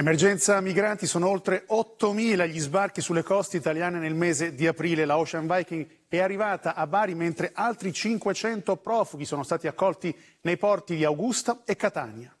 Emergenza migranti, sono oltre 8.000 gli sbarchi sulle coste italiane nel mese di aprile. La Ocean Viking è arrivata a Bari mentre altri 500 profughi sono stati accolti nei porti di Augusta e Catania.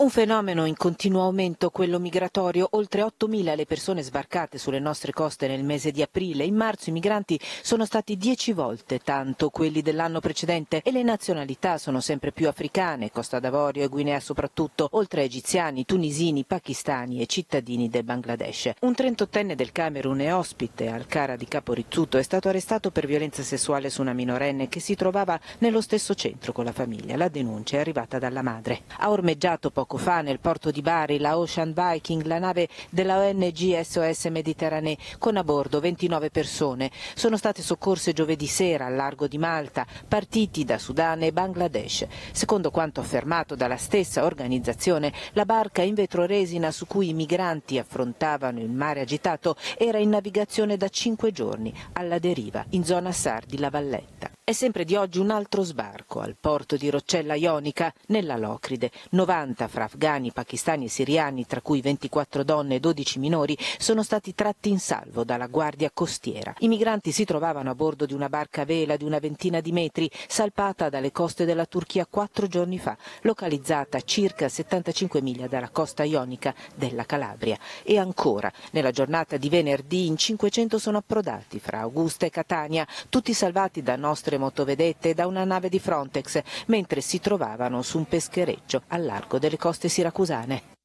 Un fenomeno in continuo aumento, quello migratorio. Oltre 8.000 le persone sbarcate sulle nostre coste nel mese di aprile. In marzo i migranti sono stati 10 volte tanto quelli dell'anno precedente e le nazionalità sono sempre più africane, Costa d'Avorio e Guinea soprattutto, oltre a egiziani, tunisini, pakistani e cittadini del Bangladesh. Un 38enne del Camerun e ospite al Cara di Capo Rizzuto, è stato arrestato per violenza sessuale su una minorenne che si trovava nello stesso centro con la famiglia. La denuncia è arrivata dalla madre. Ha ormeggiato poco poco fa nel porto di Bari la Ocean Viking, la nave della ONG SOS Mediterranee, con a bordo 29 persone. Sono state soccorse giovedì sera al largo di Malta, partiti da Sudan e Bangladesh. Secondo quanto affermato dalla stessa organizzazione, la barca in vetroresina su cui i migranti affrontavano il mare agitato era in navigazione da cinque giorni, alla deriva, in zona SAR di la Valletta. È sempre di oggi un altro sbarco al porto di Roccella Ionica, nella Locride. 90 fra afghani, pakistani e siriani, tra cui 24 donne e 12 minori, sono stati tratti in salvo dalla guardia costiera. I migranti si trovavano a bordo di una barca a vela di una ventina di metri, salpata dalle coste della Turchia quattro giorni fa, localizzata circa 75 miglia dalla costa ionica della Calabria. E ancora, nella giornata di venerdì in 500 sono approdati fra Augusta e Catania, tutti salvati da nostre altre motovedette da una nave di Frontex mentre si trovavano su un peschereccio al largo delle coste siracusane.